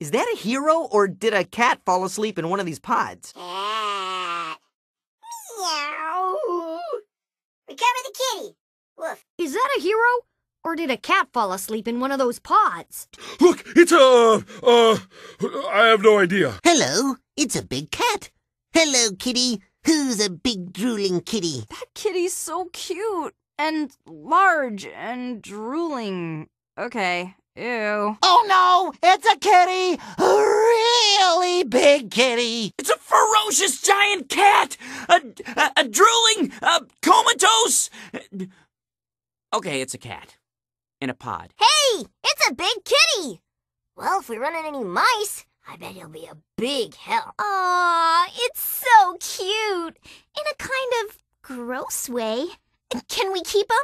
Is that a hero, or did a cat fall asleep in one of these pods? meow. Recover the kitty. Woof. Is that a hero? Or did a cat fall asleep in one of those pods? Look, it's a, uh, uh I have no idea. Hello, it's a big cat. Hello, kitty. Who's a big drooling kitty? That kitty's so cute and large and drooling. Okay, Ew. Oh no! It's a kitty! A really big kitty! It's a ferocious giant cat! A, a, a drooling, a uh, comatose! Okay, it's a cat. In a pod. Hey! It's a big kitty! Well, if we run into any mice, I bet he'll be a big help. Aw, it's so cute! In a kind of gross way. Uh, Can we keep him?